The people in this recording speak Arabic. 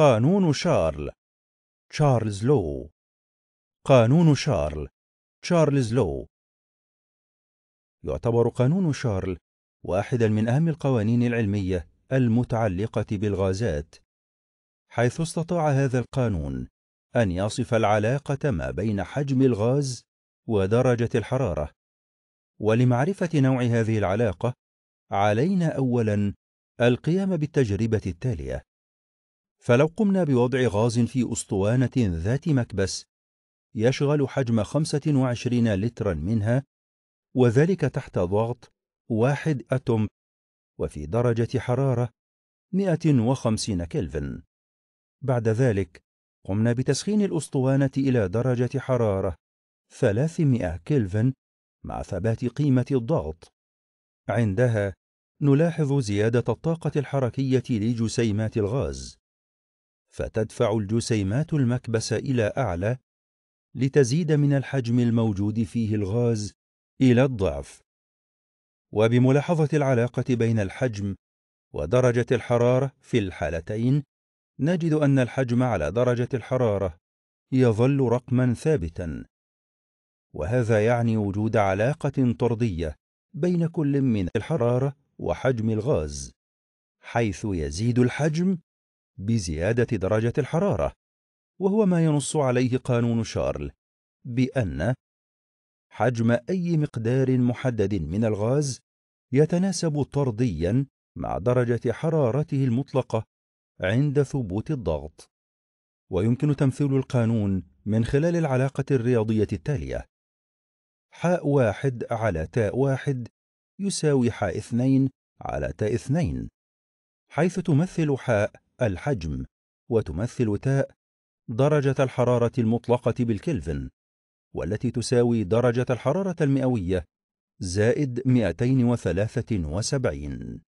قانون شارل تشارلز لو قانون شارل تشارلز لو يعتبر قانون شارل واحدا من أهم القوانين العلمية المتعلقة بالغازات حيث استطاع هذا القانون أن يصف العلاقة ما بين حجم الغاز ودرجة الحرارة ولمعرفة نوع هذه العلاقة علينا أولا القيام بالتجربة التالية فلو قمنا بوضع غاز في أسطوانة ذات مكبس يشغل حجم 25 لترا منها وذلك تحت ضغط 1 أتوم وفي درجة حرارة 150 كلفن بعد ذلك قمنا بتسخين الأسطوانة إلى درجة حرارة 300 كلفن مع ثبات قيمة الضغط عندها نلاحظ زيادة الطاقة الحركية لجسيمات الغاز فتدفع الجسيمات المكبس إلى أعلى لتزيد من الحجم الموجود فيه الغاز إلى الضعف وبملاحظة العلاقة بين الحجم ودرجة الحرارة في الحالتين نجد أن الحجم على درجة الحرارة يظل رقما ثابتا وهذا يعني وجود علاقة طردية بين كل من الحرارة وحجم الغاز حيث يزيد الحجم بزيادة درجة الحرارة وهو ما ينص عليه قانون شارل بأن حجم أي مقدار محدد من الغاز يتناسب طرديا مع درجة حرارته المطلقة عند ثبوت الضغط ويمكن تمثيل القانون من خلال العلاقة الرياضية التالية حاء واحد على تاء واحد يساوي حاء اثنين على تاء اثنين حيث تمثل حاء الحجم وتمثل تاء درجة الحرارة المطلقة بالكلفن والتي تساوي درجة الحرارة المئوية زائد 273